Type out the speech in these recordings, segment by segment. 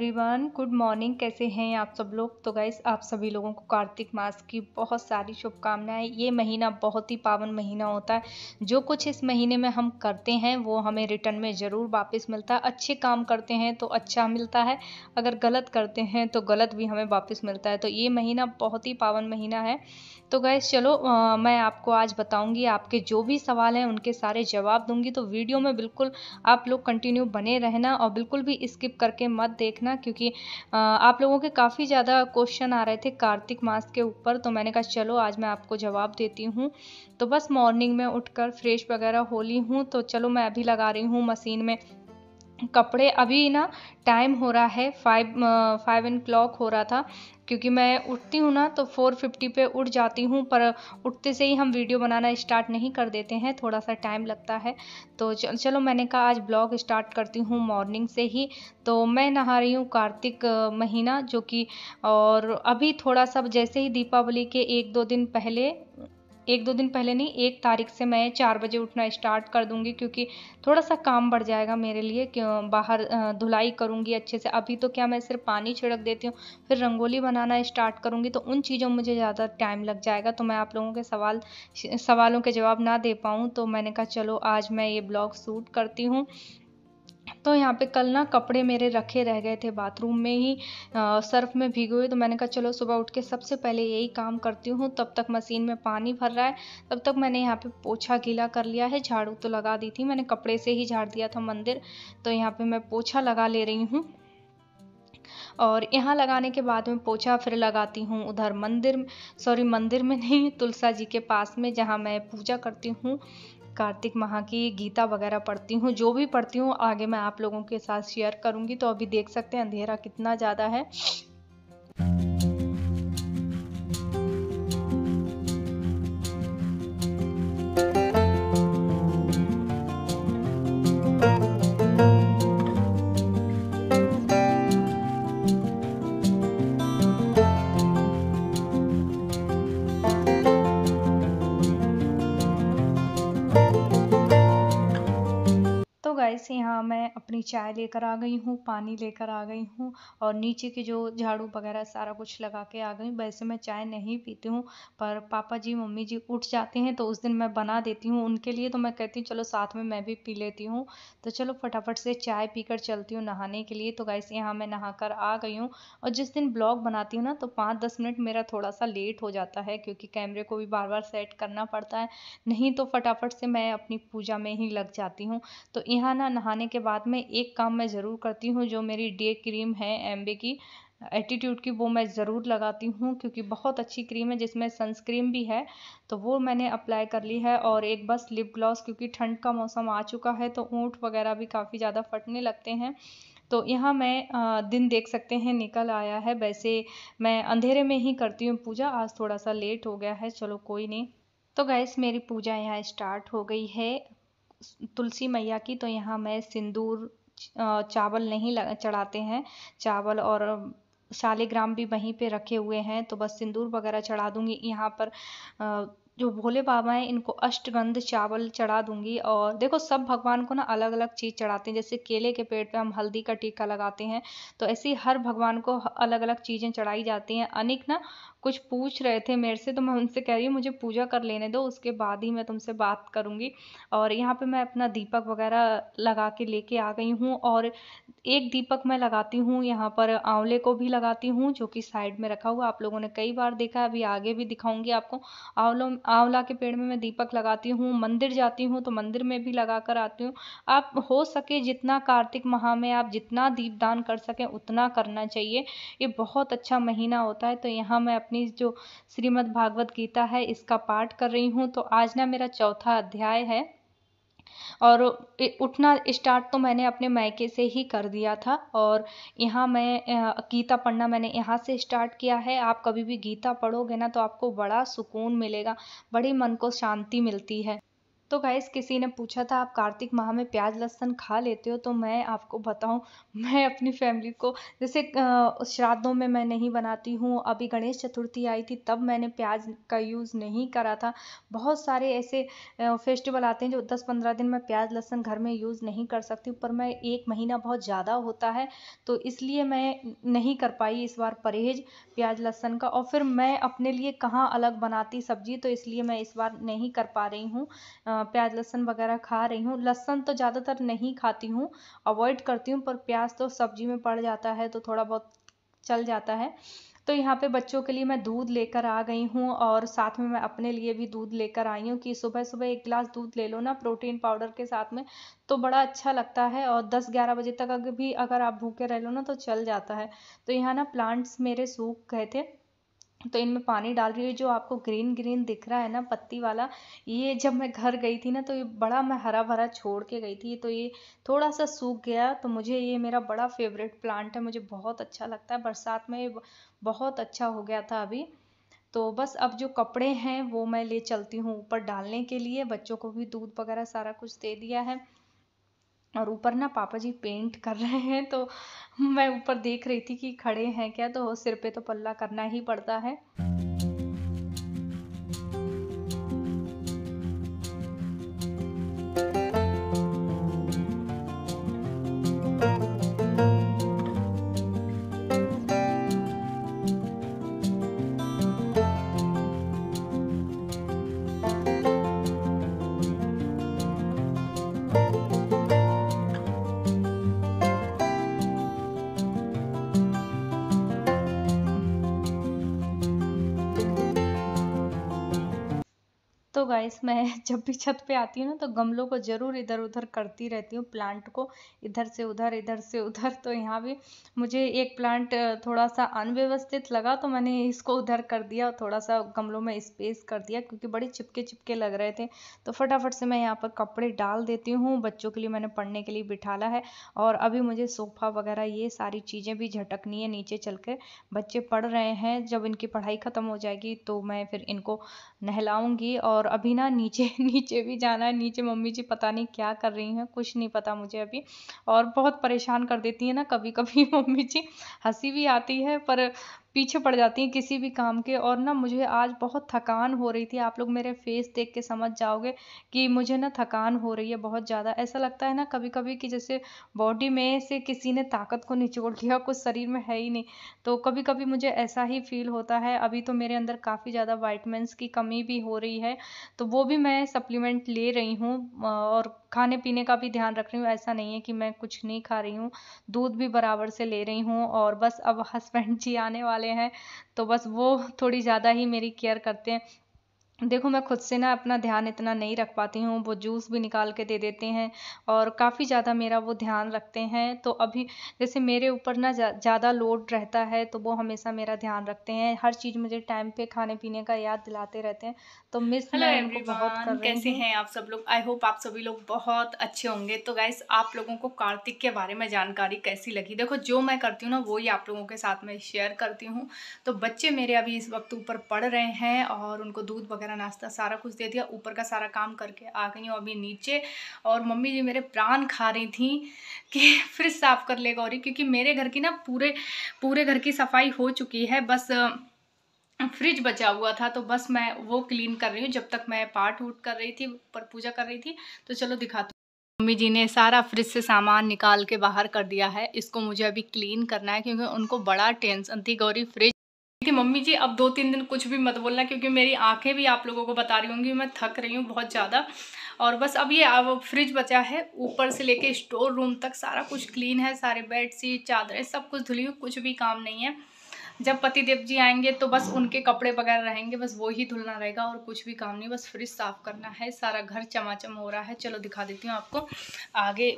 everyone good morning कैसे हैं आप सब लोग तो गाइस आप सभी लोगों को कार्तिक मास की बहुत सारी शुभकामनाएं ये महीना बहुत ही पावन महीना होता है जो कुछ इस महीने में हम करते हैं वो हमें रिटर्न में ज़रूर वापस मिलता है अच्छे काम करते हैं तो अच्छा मिलता है अगर गलत करते हैं तो गलत भी हमें वापस मिलता है तो ये महीना बहुत ही पावन महीना है तो गैस चलो आ, मैं आपको आज बताऊंगी आपके जो भी सवाल हैं उनके सारे जवाब दूंगी तो वीडियो में बिल्कुल आप लोग कंटिन्यू बने रहना और बिल्कुल भी स्किप करके मत देखना क्योंकि आ, आप लोगों के काफ़ी ज़्यादा क्वेश्चन आ रहे थे कार्तिक मास के ऊपर तो मैंने कहा चलो आज मैं आपको जवाब देती हूँ तो बस मॉर्निंग में उठ फ्रेश वगैरह हो ली हूँ तो चलो मैं अभी लगा रही हूँ मशीन में कपड़े अभी ना टाइम हो रहा है फाइव फाइव एन क्लॉक हो रहा था क्योंकि मैं उठती हूँ ना तो फ़ोर फिफ्टी पे उठ जाती हूँ पर उठते से ही हम वीडियो बनाना स्टार्ट नहीं कर देते हैं थोड़ा सा टाइम लगता है तो चलो मैंने कहा आज ब्लॉग स्टार्ट करती हूँ मॉर्निंग से ही तो मैं नहा रही हूँ कार्तिक महीना जो कि और अभी थोड़ा सा जैसे ही दीपावली के एक दो दिन पहले एक दो दिन पहले नहीं एक तारीख से मैं चार बजे उठना स्टार्ट कर दूंगी क्योंकि थोड़ा सा काम बढ़ जाएगा मेरे लिए क्यों बाहर धुलाई करूंगी अच्छे से अभी तो क्या मैं सिर्फ पानी छिड़क देती हूँ फिर रंगोली बनाना स्टार्ट करूंगी तो उन चीज़ों में मुझे ज़्यादा टाइम लग जाएगा तो मैं आप लोगों के सवाल सवालों के जवाब ना दे पाऊँ तो मैंने कहा चलो आज मैं ये ब्लॉग शूट करती हूँ तो यहाँ पे कल ना कपड़े मेरे रखे रह गए थे बाथरूम में ही सर्फ में भीगे हुए तो मैंने कहा चलो सुबह उठ के सबसे पहले यही काम करती हूँ तब तक मशीन में पानी भर रहा है तब तक मैंने यहाँ पे पोछा गीला कर लिया है झाड़ू तो लगा दी थी मैंने कपड़े से ही झाड़ दिया था मंदिर तो यहाँ पे मैं पोछा लगा ले रही हूँ और यहाँ लगाने के बाद में पोछा फिर लगाती हूँ उधर मंदिर सॉरी मंदिर में नहीं तुलसा जी के पास में जहाँ मैं पूजा करती हूँ कार्तिक माह की गीता वगैरह पढ़ती हूँ जो भी पढ़ती हूँ आगे मैं आप लोगों के साथ शेयर करूंगी तो अभी देख सकते हैं अंधेरा कितना ज़्यादा है गाइस यहाँ मैं अपनी चाय लेकर आ गई हूँ पानी लेकर आ गई हूँ और नीचे के जो झाड़ू वगैरह सारा कुछ लगा के आ गई वैसे मैं चाय नहीं पीती हूँ पर पापा जी मम्मी जी उठ जाते हैं तो उस दिन मैं बना देती हूँ उनके लिए तो मैं कहती हूँ चलो साथ में मैं भी पी लेती हूँ तो चलो फटाफट से चाय पी चलती हूँ नहाने के लिए तो गाइस यहाँ मैं नहा कर आ गई हूँ और जिस दिन ब्लॉग बनाती हूँ ना तो पाँच दस मिनट मेरा थोड़ा सा लेट हो जाता है क्योंकि कैमरे को भी बार बार सेट करना पड़ता है नहीं तो फटाफट से मैं अपनी पूजा में ही लग जाती हूँ तो यहाँ ना नहाने के बाद में एक काम मैं ज़रूर करती हूँ जो मेरी डे क्रीम है एम्बे की एटीट्यूड की वो मैं ज़रूर लगाती हूँ क्योंकि बहुत अच्छी क्रीम है जिसमें सनस्क्रीन भी है तो वो मैंने अप्लाई कर ली है और एक बस लिप ग्लॉस क्योंकि ठंड का मौसम आ चुका है तो ऊँट वगैरह भी काफ़ी ज़्यादा फटने लगते हैं तो यहाँ मैं दिन देख सकते हैं निकल आया है वैसे मैं अंधेरे में ही करती हूँ पूजा आज थोड़ा सा लेट हो गया है चलो कोई नहीं तो गैस मेरी पूजा यहाँ स्टार्ट हो गई है तुलसी मैया की तो यहाँ मैं सिंदूर चावल नहीं चढ़ाते हैं चावल और शालिग्राम भी वहीं पे रखे हुए हैं तो बस सिंदूर वगैरह चढ़ा दूंगी यहाँ पर जो भोले बाबा हैं इनको अष्टगंध चावल चढ़ा दूंगी और देखो सब भगवान को ना अलग अलग चीज़ चढ़ाते हैं जैसे केले के पेड़ पे हम हल्दी का टीका लगाते हैं तो ऐसे ही हर भगवान को अलग अलग चीज़ें चढ़ाई जाती हैं अनिक ना कुछ पूछ रहे थे मेरे से तो मैं उनसे कह रही हूँ मुझे पूजा कर लेने दो उसके बाद ही मैं तुमसे बात करूँगी और यहाँ पर मैं अपना दीपक वगैरह लगा के लेके आ गई हूँ और एक दीपक मैं लगाती हूँ यहाँ पर आंवले को भी लगाती हूँ जो कि साइड में रखा हुआ आप लोगों ने कई बार देखा अभी आगे भी दिखाऊँगी आपको आंवलों आंवला के पेड़ में मैं दीपक लगाती हूँ मंदिर जाती हूँ तो मंदिर में भी लगा कर आती हूँ आप हो सके जितना कार्तिक माह में आप जितना दीपदान कर सकें उतना करना चाहिए ये बहुत अच्छा महीना होता है तो यहाँ मैं अपनी जो श्रीमद् भागवत गीता है इसका पाठ कर रही हूँ तो आज ना मेरा चौथा अध्याय है और उठना स्टार्ट तो मैंने अपने मायके से ही कर दिया था और यहाँ मैं गीता पढ़ना मैंने यहाँ से स्टार्ट किया है आप कभी भी गीता पढ़ोगे ना तो आपको बड़ा सुकून मिलेगा बड़ी मन को शांति मिलती है तो गाइस किसी ने पूछा था आप कार्तिक माह में प्याज लहसन खा लेते हो तो मैं आपको बताऊं मैं अपनी फैमिली को जैसे श्राद्धों में मैं नहीं बनाती हूँ अभी गणेश चतुर्थी आई थी तब मैंने प्याज का यूज़ नहीं करा था बहुत सारे ऐसे फेस्टिवल आते हैं जो दस पंद्रह दिन मैं प्याज लहसन घर में यूज़ नहीं कर सकती पर मैं एक महीना बहुत ज़्यादा होता है तो इसलिए मैं नहीं कर पाई इस बार परहेज प्याज लहसन का और फिर मैं अपने लिए कहाँ अलग बनाती सब्जी तो इसलिए मैं इस बार नहीं कर पा रही हूँ प्याज लहसन वगैरह खा रही हूँ लहसन तो ज़्यादातर नहीं खाती हूँ अवॉइड करती हूँ पर प्याज तो सब्जी में पड़ जाता है तो थोड़ा बहुत चल जाता है तो यहाँ पे बच्चों के लिए मैं दूध लेकर आ गई हूँ और साथ में मैं अपने लिए भी दूध लेकर आई हूँ कि सुबह सुबह एक गिलास दूध ले लो ना प्रोटीन पाउडर के साथ में तो बड़ा अच्छा लगता है और 10-11 बजे तक अगर भी अगर आप भूखे रह लो ना तो चल जाता है तो यहाँ ना प्लांट्स मेरे सूख गए थे तो इनमें पानी डाल रही हूँ जो आपको ग्रीन ग्रीन दिख रहा है ना पत्ती वाला ये जब मैं घर गई थी ना तो ये बड़ा मैं हरा भरा छोड़ के गई थी तो ये थोड़ा सा सूख गया तो मुझे ये मेरा बड़ा फेवरेट प्लांट है मुझे बहुत अच्छा लगता है बरसात में ये बहुत अच्छा हो गया था अभी तो बस अब जो कपड़े हैं वो मैं ले चलती हूँ ऊपर डालने के लिए बच्चों को भी दूध वगैरह सारा कुछ दे दिया है और ऊपर ना पापा जी पेंट कर रहे हैं तो मैं ऊपर देख रही थी कि खड़े हैं क्या तो सिर पे तो पल्ला करना ही पड़ता है गाइस मैं जब भी छत पे आती हूँ ना तो गमलों को ज़रूर इधर उधर करती रहती हूँ प्लांट को इधर से उधर इधर से उधर तो यहाँ भी मुझे एक प्लांट थोड़ा सा अनव्यवस्थित लगा तो मैंने इसको उधर कर दिया और थोड़ा सा गमलों में स्पेस कर दिया क्योंकि बड़े चिपके चिपके लग रहे थे तो फटाफट से मैं यहाँ पर कपड़े डाल देती हूँ बच्चों के लिए मैंने पढ़ने के लिए बिठाला है और अभी मुझे सोफ़ा वगैरह ये सारी चीज़ें भी झटकनी है नीचे चल कर बच्चे पढ़ रहे हैं जब इनकी पढ़ाई ख़त्म हो जाएगी तो मैं फिर इनको नहलाऊँगी और अभी ना नीचे नीचे भी जाना है नीचे मम्मी जी पता नहीं क्या कर रही हैं कुछ नहीं पता मुझे अभी और बहुत परेशान कर देती है ना कभी कभी मम्मी जी हंसी भी आती है पर पीछे पड़ जाती हैं किसी भी काम के और ना मुझे आज बहुत थकान हो रही थी आप लोग मेरे फेस देख के समझ जाओगे कि मुझे ना थकान हो रही है बहुत ज़्यादा ऐसा लगता है ना कभी कभी कि जैसे बॉडी में से किसी ने ताकत को निचोड़ लिया कुछ शरीर में है ही नहीं तो कभी कभी मुझे ऐसा ही फील होता है अभी तो मेरे अंदर काफ़ी ज़्यादा वाइटमिनस की कमी भी हो रही है तो वो भी मैं सप्लीमेंट ले रही हूँ और खाने पीने का भी ध्यान रख रही हूँ ऐसा नहीं है कि मैं कुछ नहीं खा रही हूँ दूध भी बराबर से ले रही हूँ और बस अब हस्बैंड जी आने वाले हैं तो बस वो थोड़ी ज़्यादा ही मेरी केयर करते हैं देखो मैं खुद से ना अपना ध्यान इतना नहीं रख पाती हूँ वो जूस भी निकाल के दे देते हैं और काफ़ी ज़्यादा मेरा वो ध्यान रखते हैं तो अभी जैसे मेरे ऊपर ना ज़्यादा लोड रहता है तो वो हमेशा मेरा ध्यान रखते हैं हर चीज़ मुझे टाइम पे खाने पीने का याद दिलाते रहते हैं तो मिस हेलो एवरीवन बहुत कैसे हैं आप सब लोग आई होप आप सभी लोग बहुत अच्छे होंगे तो गाइस आप लोगों को कार्तिक के बारे में जानकारी कैसी लगी देखो जो मैं करती हूँ ना वो आप लोगों के साथ में शेयर करती हूँ तो बच्चे मेरे अभी इस वक्त ऊपर पढ़ रहे हैं और उनको दूध वगैरह वगैरह नाश्ता सारा कुछ दे दिया ऊपर का सारा काम करके आ गई हूँ अभी नीचे और मम्मी जी मेरे प्राण खा रही थी कि फिर साफ़ कर ले गौरी क्योंकि मेरे घर की ना पूरे पूरे घर की सफाई हो चुकी है बस फ्रिज बचा हुआ था तो बस मैं वो क्लीन कर रही हूँ जब तक मैं पाठ उठ कर रही थी ऊपर पूजा कर रही थी तो चलो दिखाती मम्मी जी ने सारा फ्रिज से सामान निकाल के बाहर कर दिया है इसको मुझे अभी क्लीन करना है क्योंकि उनको बड़ा टेंशन थी गौरी फ्रिज कि मम्मी जी अब दो तीन दिन कुछ भी मत बोलना क्योंकि मेरी आंखें भी आप लोगों को बता रही होंगी मैं थक रही हूँ बहुत ज़्यादा और बस अब ये अब फ्रिज बचा है ऊपर से लेके स्टोर रूम तक सारा कुछ क्लीन है सारे बेड सीट चादरें सब कुछ धुली हुई कुछ भी काम नहीं है जब पति देव जी आएंगे तो बस उनके कपड़े वगैरह रहेंगे बस वो ही धुलना रहेगा और कुछ भी काम नहीं बस फ्रिज साफ़ करना है सारा घर चमाचम हो रहा है चलो दिखा देती हूँ आपको आगे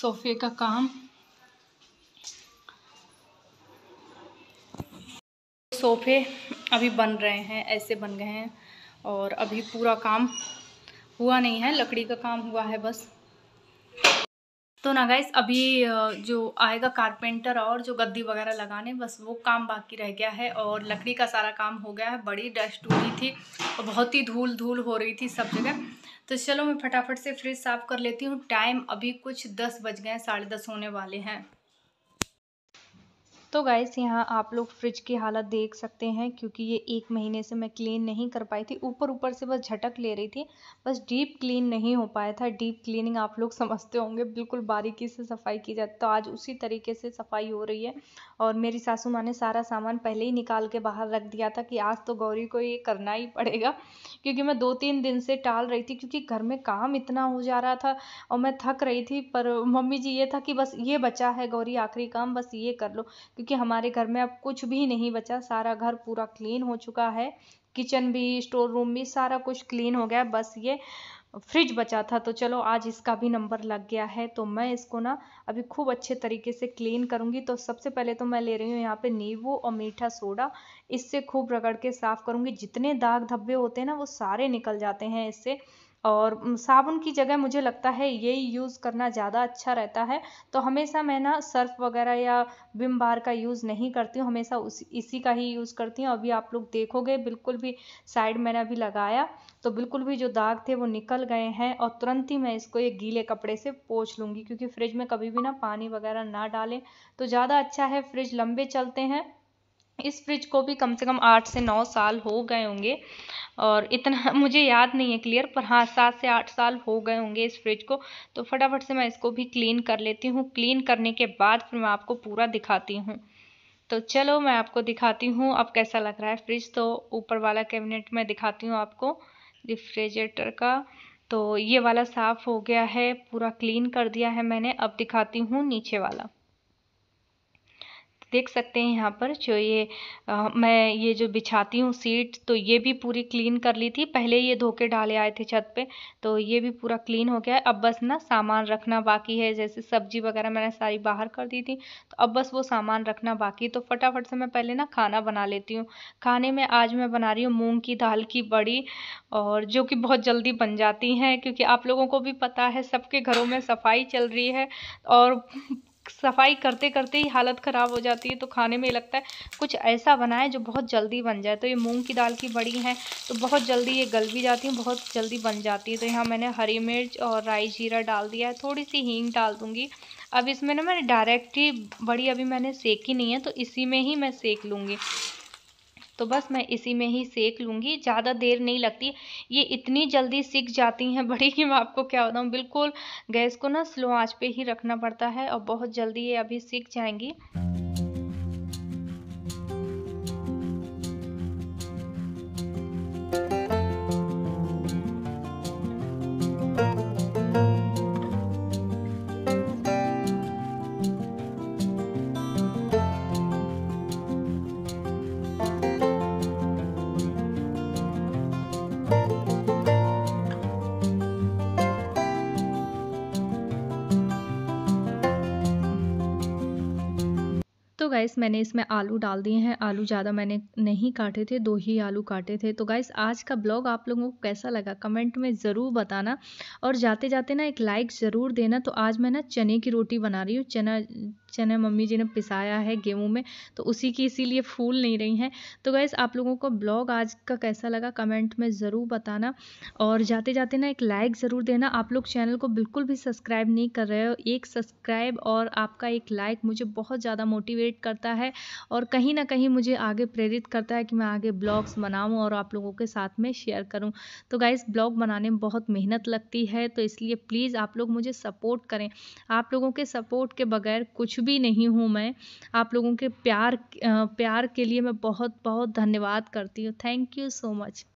सोफे का काम सोफ़े अभी बन रहे हैं ऐसे बन गए हैं और अभी पूरा काम हुआ नहीं है लकड़ी का काम हुआ है बस तो ना गाइस अभी जो आएगा कारपेंटर और जो गद्दी वगैरह लगाने बस वो काम बाकी रह गया है और लकड़ी का सारा काम हो गया है बड़ी डस्ट हुई थी और बहुत ही धूल धूल हो रही थी सब जगह तो चलो मैं फटाफट से फ्रिज साफ़ कर लेती हूँ टाइम अभी कुछ दस बज गए हैं साढ़े दस होने वाले हैं तो गाइस यहाँ आप लोग फ्रिज की हालत देख सकते हैं क्योंकि ये एक महीने से मैं क्लीन नहीं कर पाई थी ऊपर ऊपर से बस झटक ले रही थी बस डीप क्लीन नहीं हो पाया था डीप क्लीनिंग आप लोग समझते होंगे बिल्कुल बारीकी से सफाई की जाती तो आज उसी तरीके से सफाई हो रही है और मेरी सासू माँ ने सारा सामान पहले ही निकाल के बाहर रख दिया था कि आज तो गौरी को ये करना ही पड़ेगा क्योंकि मैं दो तीन दिन से टाल रही थी क्योंकि घर में काम इतना हो जा रहा था और मैं थक रही थी पर मम्मी जी ये था कि बस ये बचा है गौरी आखिरी काम बस ये कर लो क्योंकि हमारे घर में अब कुछ भी नहीं बचा सारा घर पूरा क्लीन हो चुका है किचन भी स्टोर रूम भी सारा कुछ क्लीन हो गया बस ये फ्रिज बचा था तो चलो आज इसका भी नंबर लग गया है तो मैं इसको ना अभी खूब अच्छे तरीके से क्लीन करूँगी तो सबसे पहले तो मैं ले रही हूँ यहाँ पे नींबू और मीठा सोडा इससे खूब रगड़ के साफ़ करूँगी जितने दाग धब्बे होते हैं ना वो सारे निकल जाते हैं इससे और साबुन की जगह मुझे लगता है यही यूज़ करना ज़्यादा अच्छा रहता है तो हमेशा मैं ना सर्फ़ वगैरह या विम बार का यूज़ नहीं करती हूँ हमेशा उस इसी का ही यूज़ करती हूँ अभी आप लोग देखोगे बिल्कुल भी साइड मैंने अभी लगाया तो बिल्कुल भी जो दाग थे वो निकल गए हैं और तुरंत ही मैं इसको ये गीले कपड़े से पोछ लूँगी क्योंकि फ्रिज में कभी भी ना पानी वगैरह ना डालें तो ज़्यादा अच्छा है फ्रिज लंबे चलते हैं इस फ्रिज को भी कम से कम आठ से नौ साल हो गए होंगे और इतना मुझे याद नहीं है क्लियर पर हाँ सात से आठ साल हो गए होंगे इस फ्रिज को तो फटाफट से मैं इसको भी क्लीन कर लेती हूँ क्लीन करने के बाद फिर मैं आपको पूरा दिखाती हूँ तो चलो मैं आपको दिखाती हूँ अब कैसा लग रहा है फ्रिज तो ऊपर वाला कैबिनेट में दिखाती हूँ आपको रिफ्रिजरेटर का तो ये वाला साफ़ हो गया है पूरा क्लीन कर दिया है मैंने अब दिखाती हूँ नीचे वाला देख सकते हैं यहाँ पर जो ये आ, मैं ये जो बिछाती हूँ सीट तो ये भी पूरी क्लीन कर ली थी पहले ये धो के डाले आए थे छत पे तो ये भी पूरा क्लीन हो गया है अब बस ना सामान रखना बाकी है जैसे सब्जी वगैरह मैंने सारी बाहर कर दी थी तो अब बस वो सामान रखना बाकी तो फटाफट से मैं पहले ना खाना बना लेती हूँ खाने में आज मैं बना रही हूँ मूँग की दाल की बड़ी और जो कि बहुत जल्दी बन जाती हैं क्योंकि आप लोगों को भी पता है सबके घरों में सफाई चल रही है और सफाई करते करते ही हालत ख़राब हो जाती है तो खाने में लगता है कुछ ऐसा बनाए जो बहुत जल्दी बन जाए तो ये मूंग की दाल की बड़ी हैं तो बहुत जल्दी ये गल भी जाती हैं बहुत जल्दी बन जाती है तो यहाँ मैंने हरी मिर्च और राई जीरा डाल दिया है थोड़ी सी हींग डाल दूँगी अब इसमें ना मैंने डायरेक्ट ही बड़ी अभी मैंने सेकी नहीं है तो इसी में ही मैं सेक लूँगी तो बस मैं इसी में ही सेक लूँगी ज़्यादा देर नहीं लगती ये इतनी जल्दी सीख जाती हैं बड़ी कि मैं आपको क्या बताऊँ बिल्कुल गैस को ना स्लो आँच पे ही रखना पड़ता है और बहुत जल्दी ये अभी सीख जाएंगी तो गाइस मैंने इसमें आलू डाल दिए हैं आलू ज़्यादा मैंने नहीं काटे थे दो ही आलू काटे थे तो गाइस आज का ब्लॉग आप लोगों को कैसा लगा कमेंट में ज़रूर बताना और जाते जाते ना एक लाइक ज़रूर देना तो आज मैं ना चने की रोटी बना रही हूँ चना चना मम्मी जी ने पिसाया है गेहूँ में तो उसी की इसीलिए फूल नहीं रही हैं तो गैस आप लोगों को ब्लॉग आज का कैसा लगा कमेंट में ज़रूर बताना और जाते जाते ना एक लाइक ज़रूर देना आप लोग चैनल को बिल्कुल भी सब्सक्राइब नहीं कर रहे हो एक सब्सक्राइब और आपका एक लाइक मुझे बहुत ज़्यादा मोटिवेट करता है और कहीं ना कहीं मुझे आगे प्रेरित करता है कि मैं आगे ब्लॉग्स बनाऊँ और आप लोगों के साथ में शेयर करूँ तो गाइस ब्लॉग बनाने में बहुत मेहनत लगती है तो इसलिए प्लीज़ आप लोग मुझे सपोर्ट करें आप लोगों के सपोर्ट के बगैर कुछ भी नहीं हूँ मैं आप लोगों के प्यार प्यार के लिए मैं बहुत बहुत धन्यवाद करती हूँ थैंक यू सो मच